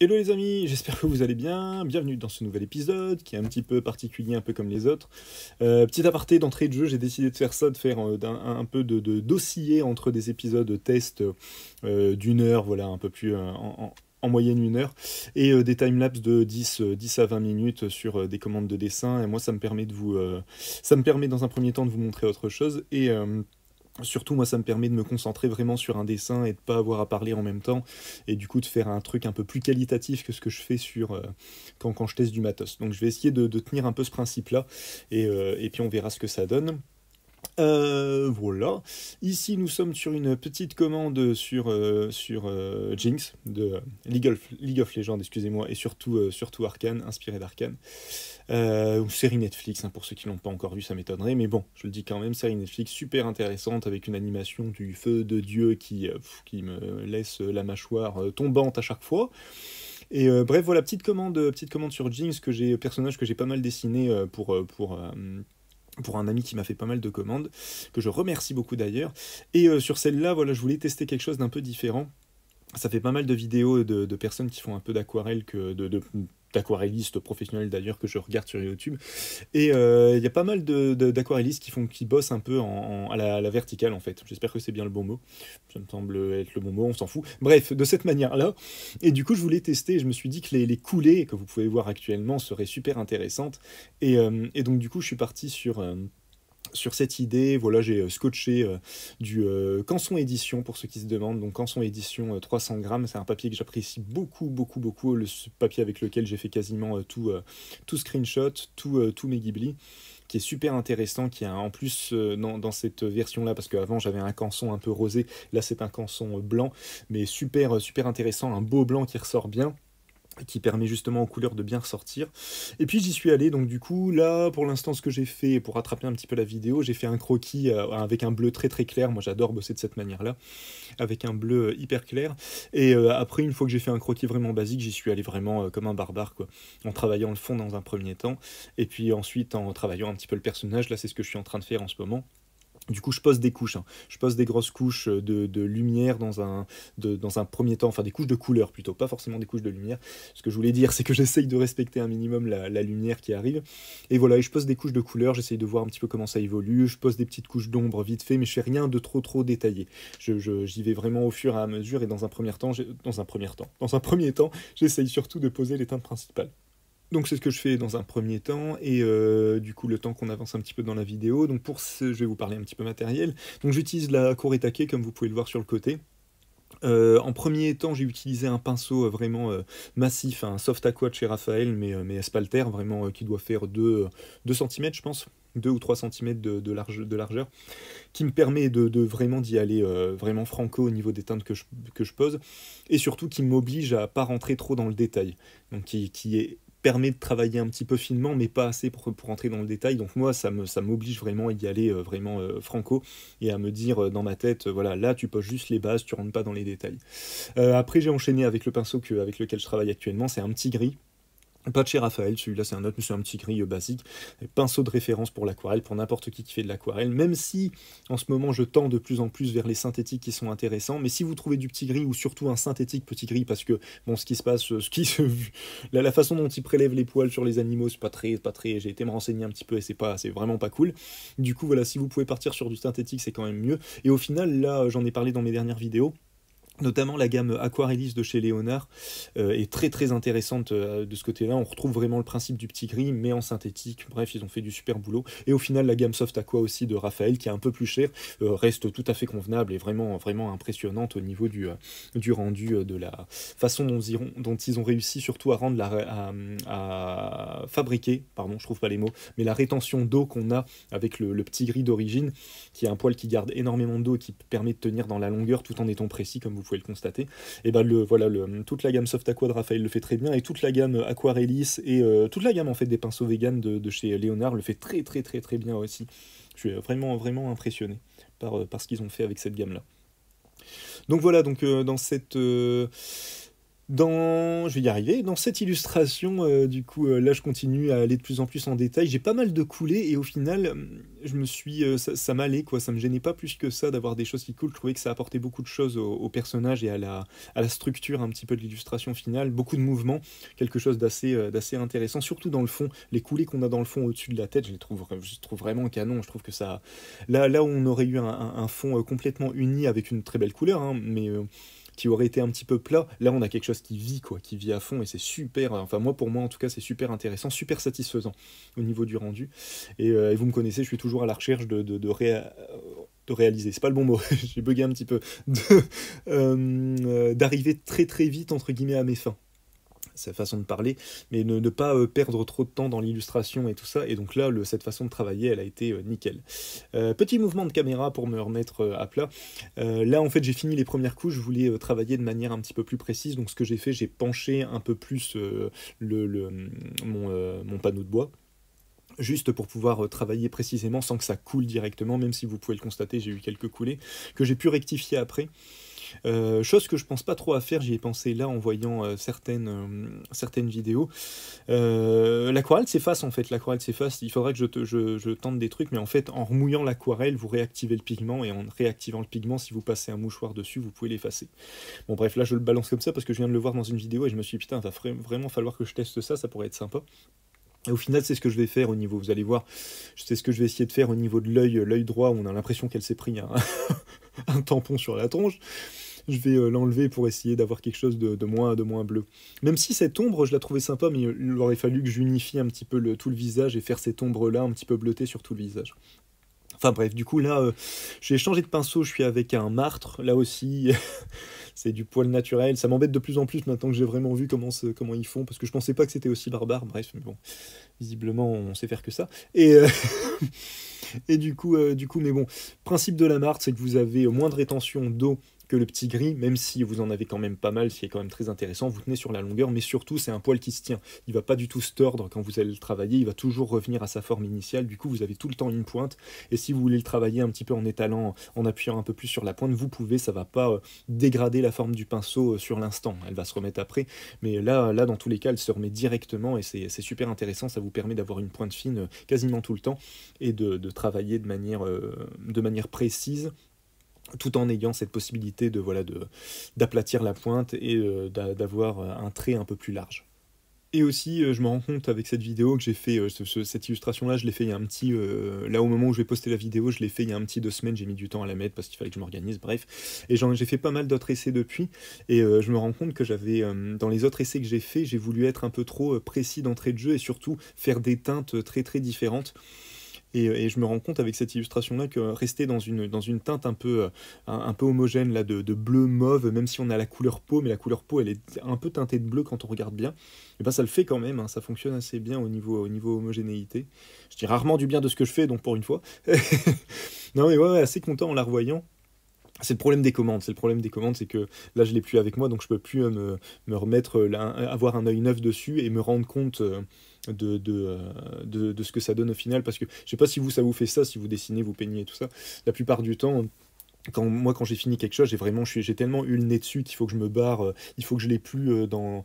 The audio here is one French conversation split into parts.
Hello les amis, j'espère que vous allez bien, bienvenue dans ce nouvel épisode qui est un petit peu particulier, un peu comme les autres. Euh, petit aparté d'entrée de jeu, j'ai décidé de faire ça, de faire euh, un, peu de, dossier entre des épisodes test euh, d'une heure, voilà, un peu plus en, moyenne une heure, et des timelapses de 10, à 20 minutes sur des commandes de dessin. Et moi, ça me permet de vous, ça me permet dans un premier temps de vous montrer autre chose et Surtout, moi, ça me permet de me concentrer vraiment sur un dessin et de pas avoir à parler en même temps, et du coup de faire un truc un peu plus qualitatif que ce que je fais sur euh, quand, je teste du matos. Donc, je vais essayer de, tenir un peu ce principe-là, et, euh, et puis on verra ce que ça donne. Euh, voilà. Ici, nous sommes sur une petite commande sur, euh, sur euh, Jinx de League of, Legends, excusez-moi, et surtout, surtout Arkane, inspiré d'Arkane. ou série Netflix, hein, pour ceux qui ne l'ont pas encore vu, ça m'étonnerait, mais bon, je le dis quand même, série Netflix super intéressante avec une animation du feu de Dieu qui, qui me laisse la mâchoire tombante à chaque fois. Et bref, voilà, petite commande, petite commande sur Jinx, que j'ai, personnage que j'ai pas mal dessiné pour. pour pour un ami qui m'a fait pas mal de commandes, que je remercie beaucoup d'ailleurs. Et euh, sur celle-là, voilà, je voulais tester quelque chose d'un peu différent. Ça fait pas mal de vidéos de, personnes qui font un peu d'aquarelle, que de d'aquarellistes professionnels d'ailleurs que je regarde sur YouTube. Et euh, il y a pas mal d'aquarellistes qui font qui bossent un peu en, à, la, verticale en fait. J'espère que c'est bien le bon mot. Ça me semble être le bon mot, on s'en fout. Bref, de cette manière-là. Et du coup, je voulais tester. je me suis dit que les, coulées que vous pouvez voir actuellement seraient super intéressantes. Et, euh, et donc du coup, je suis parti sur euh, sur cette idée. Voilà, j'ai euh, scotché euh, du euh, Canson Édition pour ceux qui se demandent. Donc Canson Édition 300 grammes, c'est un papier que j'apprécie beaucoup, beaucoup, beaucoup. Le papier avec lequel j'ai fait quasiment tout, tout screenshot, tout, tout mes Ghibli qui est super intéressant, qui a en plus dans, cette version-là, parce qu'avant j'avais un canson un peu rosé, là c'est un canson blanc, mais super, super intéressant, un beau blanc qui ressort bien qui permet justement aux couleurs de bien ressortir. Et puis j'y suis allé, donc du coup, là, pour l'instant, ce que j'ai fait, pour rattraper un petit peu la vidéo, j'ai fait un croquis euh, avec un bleu très très clair, moi j'adore bosser de cette manière-là, avec un bleu euh, hyper clair, et euh, après, une fois que j'ai fait un croquis vraiment basique, j'y suis allé vraiment comme un barbare, quoi, en travaillant le fond dans un premier temps, et puis ensuite en travaillant un petit peu le personnage, là c'est ce que je suis en train de faire en ce moment. Du coup, je pose des couches. Hein. Je pose des grosses couches euh, de, lumière dans un, dans un premier temps, enfin des couches de couleurs plutôt, pas forcément des couches de lumière. Ce que je voulais dire, c'est que j'essaye de respecter un minimum la, lumière qui arrive. Et voilà, et je pose des couches de couleurs, j'essaye de voir un petit peu comment ça évolue. Je pose des petites couches d'ombre vite fait, mais je fais rien de trop trop détaillé. J'y je, vais vraiment au fur et à mesure, et dans un premier temps, dans un premier temps, dans un premier temps, j'essaye surtout de poser les teintes principales. Donc c'est ce que je fais dans un premier temps et euh, du coup le temps qu'on avance un petit peu dans la vidéo. Donc pour ce, je vais vous parler un petit peu matériel. Donc j'utilise la cour comme vous pouvez le voir sur le côté. Euh, en premier temps, j'ai utilisé un pinceau euh, vraiment massif, un soft aqua de chez Raphaël, mais, mais espalter, vraiment qui doit faire 2, cm, je pense, 2 ou 3 cm de, large, de largeur, qui me permet de, vraiment d'y aller vraiment franco au niveau des teintes que je, pose, et surtout qui m'oblige à pas rentrer trop dans le détail, donc qui est permet de travailler un petit peu finement, mais pas assez pour, pour entrer dans le détail. Donc moi, ça m'oblige ça vraiment à y aller euh, vraiment euh, franco et à me dire euh, dans ma tête, voilà, là, tu poses juste les bases, tu rentres pas dans les détails. après, j'ai enchaîné avec le pinceau que, avec lequel je travaille actuellement, c'est un petit gris. Pas de chez Raphaël, celui-là c'est un autre, mais c'est un petit gris euh, basique. pinceau de référence pour l'aquarelle, pour n'importe qui qui fait de l'aquarelle, même si en ce moment je tends de plus en plus vers les synthétiques qui sont intéressants, mais si vous trouvez du petit gris ou surtout un synthétique petit gris, parce que bon, ce qui se passe, euh, ce qui se... la, la façon dont ils prélèvent les poils sur les animaux, c'est pas très, pas très, j'ai été me renseigner un petit peu et c'est pas, c'est vraiment pas cool. Du coup voilà, si vous pouvez partir sur du synthétique, c'est quand même mieux. Et au final, là j'en ai parlé dans mes dernières vidéos, Notamment la gamme Aquarellis de chez Léonard euh, est très très intéressante euh, de ce côté-là. On retrouve vraiment le principe du petit gris, mais en synthétique. Bref, ils ont fait du super boulot. Et au final, la gamme Soft Aqua aussi de Raphaël, qui est un peu plus chère, euh, reste tout à fait convenable et vraiment vraiment impressionnante au niveau du, du rendu, de la façon dont ils, ont, réussi surtout à rendre la, à, fabriquer, pardon, je trouve pas les mots, mais la rétention d'eau qu'on a avec le, petit gris d'origine, qui est un poil qui garde énormément d'eau et qui permet de tenir dans la longueur tout en étant précis, comme vous vous pouvez le constater. Et eh ben le, voilà, toute la gamme Soft Aqua de Raphaël le fait très bien, et toute la gamme Aquarellis, et euh, toute la gamme en fait des pinceaux vegan de, chez Léonard le fait très très très très bien aussi. Je suis vraiment vraiment impressionné par, euh, ce qu'ils ont fait avec cette gamme-là. Donc voilà, donc euh, dans cette... Dans, je vais y arriver. Dans cette illustration, euh, du coup, euh, là, je continue à aller de plus en plus en détail. J'ai pas mal de coulées et au final, euh, je me suis, ça, m'allait quoi. Ça me gênait pas plus que ça d'avoir des choses qui coulent. Je trouvais que ça apportait beaucoup de choses au, personnage et à la, à la structure un petit peu de l'illustration finale. Beaucoup de mouvements, quelque chose d'assez, d'assez intéressant. Surtout dans le fond, les coulées qu'on a dans le fond au-dessus de la tête, je les trouve, je trouve vraiment canon. Je trouve que ça, là, là, on aurait eu un, fond complètement uni avec une très belle couleur, hein, mais qui aurait été un petit peu plat. Là, on a quelque chose qui vit, quoi, qui vit à fond, et c'est super. Enfin, moi, pour moi, en tout cas, c'est super intéressant, super satisfaisant au niveau du rendu. Et, euh, vous me connaissez, je suis toujours à la recherche de, de, réaliser, c'est pas le bon mot, j'ai bugué un petit peu, euh, euh, d'arriver très très vite entre guillemets à mes fins sa façon de parler, mais ne, pas euh, perdre trop de temps dans l'illustration et tout ça. Et donc là, cette façon de travailler, elle a été euh, nickel. Euh, petit mouvement de caméra pour me remettre à plat. là, en fait, j'ai fini les premières couches. Je voulais travailler de manière un petit peu plus précise. Donc ce que j'ai fait, j'ai penché un peu plus le, mm, mon, mon panneau de bois juste pour pouvoir travailler précisément sans que ça coule directement, même si vous pouvez le constater, j'ai eu quelques coulées, que j'ai pu rectifier après. Euh, chose que je pense pas trop à faire, j'y ai pensé là en voyant euh, certaines, euh, certaines vidéos. l'aquarelle s'efface en fait, l'aquarelle s'efface, il faudrait que je, te, je, tente des trucs, mais en fait en remouillant l'aquarelle, vous réactivez le pigment, et en réactivant le pigment, si vous passez un mouchoir dessus, vous pouvez l'effacer. Bon bref, là je le balance comme ça parce que je viens de le voir dans une vidéo et je me suis dit putain, va vraiment falloir que je teste ça, ça pourrait être sympa au final, c'est ce que je vais faire au niveau, vous allez voir, c'est ce que je vais essayer de faire au niveau de l'œil, euh, l'œil droit, où on a l'impression qu'elle s'est pris un, tampon sur la tronche. Je vais euh, l'enlever pour essayer d'avoir quelque chose de, moins, de moins bleu. Même si cette ombre, je la trouvais sympa, mais il aurait fallu que j'unifie un petit peu le, tout le visage et faire cette ombre-là un petit peu bleutée sur tout le visage. Enfin bref, du coup là, euh, j'ai changé de pinceau, je suis avec un martre, là aussi. c'est du poil naturel. Ça m'embête de plus en plus maintenant que j'ai vraiment vu comment, comment ils font, parce que je pensais pas que c'était aussi barbare. Bref, mais bon, visiblement, on sait faire que ça. Et, euh, et du, coup, euh, du coup, mais bon, principe de la marthe, c'est que vous avez moins de rétention d'eau le petit gris, même si vous en avez quand même pas mal, ce qui est quand même très intéressant, vous tenez sur la longueur, mais surtout c'est un poil qui se tient. Il va pas du tout se tordre quand vous allez le travailler, il va toujours revenir à sa forme initiale, du coup vous avez tout le temps une pointe, et si vous voulez le travailler un petit peu en étalant, en appuyant un peu plus sur la pointe, vous pouvez, ça va pas euh, dégrader la forme du pinceau euh, sur l'instant, elle va se remettre après, mais là, là dans tous les cas, elle se remet directement, et c'est super intéressant, ça vous permet d'avoir une pointe fine euh, quasiment tout le temps, et de, de travailler de manière, de manière précise, tout en ayant cette possibilité de voilà de d'aplatir la pointe et euh, d'avoir euh, un trait un peu plus large. Et aussi, euh, je me rends compte avec cette vidéo que j'ai fait, cette illustration-là, je l'ai fait il y a un petit... là, au moment où je vais poster la vidéo, je l'ai fait il y a un petit deux semaines, j'ai mis du temps à la mettre parce qu'il fallait que je m'organise, bref. Et j'ai fait pas mal d'autres essais depuis, et je me rends compte que j'avais... dans les autres essais que j'ai fait, j'ai voulu être un peu trop précis d'entrée de jeu et surtout faire des teintes très très différentes. Euh, et, je me rends compte avec cette illustration-là que rester dans une, dans une teinte un peu, euh, un, peu homogène là, de, de bleu-mauve, même si on a la couleur peau, mais la couleur peau, elle est un peu teintée de bleu quand on regarde bien, et eh ben ça le fait quand même, hein. ça fonctionne assez bien au niveau, au niveau homogénéité. Je dis rarement du bien de ce que je fais, donc pour une fois. non mais ouais, assez content en la revoyant. C'est le problème des commandes. C'est le problème des commandes, c'est que là, je l'ai plus avec moi, donc je peux plus euh, me, me remettre, là, avoir un œil neuf dessus et me rendre compte. Euh, de, de, ce que ça donne au final. Parce que je sais pas si vous, ça vous fait ça, si vous dessinez, vous peignez tout ça. La plupart du temps, quand, moi, quand j'ai fini quelque chose, j'ai vraiment, j'ai tellement eu le nez dessus qu'il faut que je me barre. Euh, il faut que je l'ai plus euh, dans,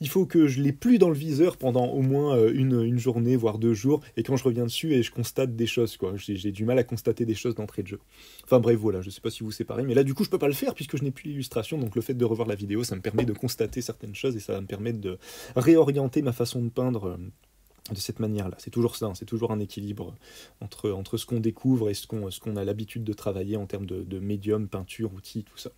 il faut que je l'ai plus dans le viseur pendant au moins euh, une, journée, voire deux jours. Et quand je reviens dessus et je constate des choses, quoi, j'ai du mal à constater des choses d'entrée de jeu. Enfin bref, voilà. Je sais pas si vous séparez, mais là, du coup, je peux pas le faire puisque je n'ai plus l'illustration. Donc le fait de revoir la vidéo, ça me permet de constater certaines choses et ça va me permettre de réorienter ma façon de peindre de cette manière-là. C'est toujours ça, hein. c'est toujours un équilibre entre, entre ce qu'on découvre et ce qu'on a l'habitude de travailler en termes de, de médium, peinture, outils, tout ça.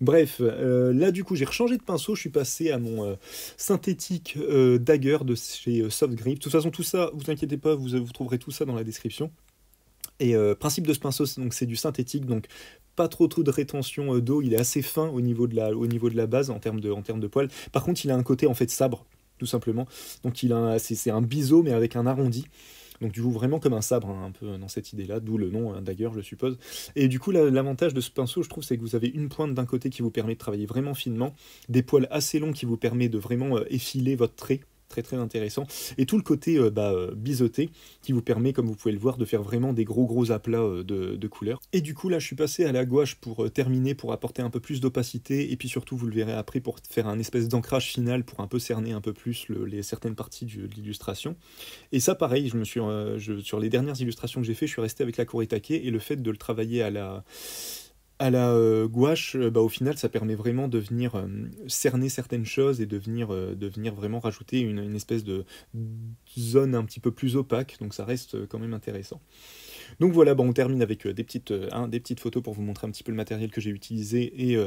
Bref, euh, là du coup j'ai rechangé de pinceau, je suis passé à mon euh, synthétique euh, dagger de chez Soft Grip. De toute façon tout ça, vous inquiétez pas, vous, vous trouverez tout ça dans la description. Et principe de ce pinceau, c'est du synthétique, donc pas trop trop de rétention d'eau, il est assez fin au niveau de la, au niveau de la base en termes de, en termes de poils. Par contre il a un côté en fait sabre tout simplement. Donc il a, c'est un biseau, mais avec un arrondi. Donc du coup vraiment comme un sabre, hein, un peu dans cette idée-là, d'où le nom hein, d'ailleurs je suppose. Et du coup l'avantage de ce pinceau je trouve c'est que vous avez une pointe d'un côté qui vous permet de travailler vraiment finement, des poils assez longs qui vous permet de vraiment euh, effiler votre trait très très intéressant. Et tout le côté euh, bah, euh, biseauté qui vous permet, comme vous pouvez le voir, de faire vraiment des gros gros aplats euh, de, couleurs. Et du coup là je suis passé à la gouache pour terminer, pour apporter un peu plus d'opacité, et puis surtout vous le verrez après pour faire un espèce d'ancrage final pour un peu cerner un peu plus les certaines parties de l'illustration. Et ça pareil, je me suis, je, sur les dernières illustrations que j'ai fait, je suis resté avec la Kuretake et le fait de le travailler à la à la euh, gouache, euh, bah, au final, ça permet vraiment de venir euh, cerner certaines choses et de venir, vraiment rajouter une, espèce de zone un petit peu plus opaque, donc ça reste quand même intéressant. Donc voilà, bah, on termine avec des, petites, des petites photos pour vous montrer un petit peu le matériel que j'ai utilisé et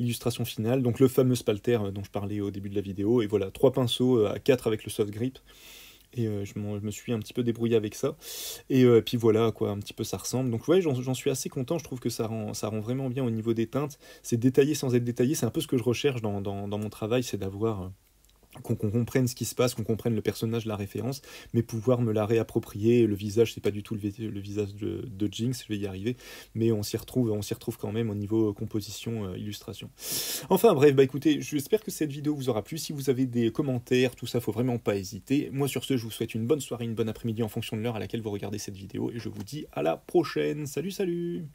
l'illustration finale. Donc le fameux spalter dont je parlais au début de la vidéo, et voilà, trois pinceaux à quatre avec le soft grip. Et euh, je, me suis un petit peu débrouillé avec ça. Et euh, puis voilà, quoi, un petit peu ça ressemble. Donc ouais, j'en suis assez content. Je trouve que ça rend, ça rend vraiment bien au niveau des teintes. C'est détaillé sans être détaillé. C'est un peu ce que je recherche dans mon travail, c'est d'avoir euh, qu'on comprenne ce qui se passe, qu'on comprenne le personnage, la référence, mais pouvoir me la réapproprier. Le visage, c'est pas du tout le, visage de, Jinx, je vais y arriver, mais on s'y retrouve, on s'y retrouve quand même au niveau euh, composition, euh, illustration. Enfin bref, bah écoutez, j'espère que cette vidéo vous aura plu. Si vous avez des commentaires, tout ça, faut vraiment pas hésiter. Moi sur ce, je vous souhaite une bonne soirée, une bonne après-midi en fonction de l'heure à laquelle vous regardez cette vidéo, et je vous dis à la prochaine. Salut, salut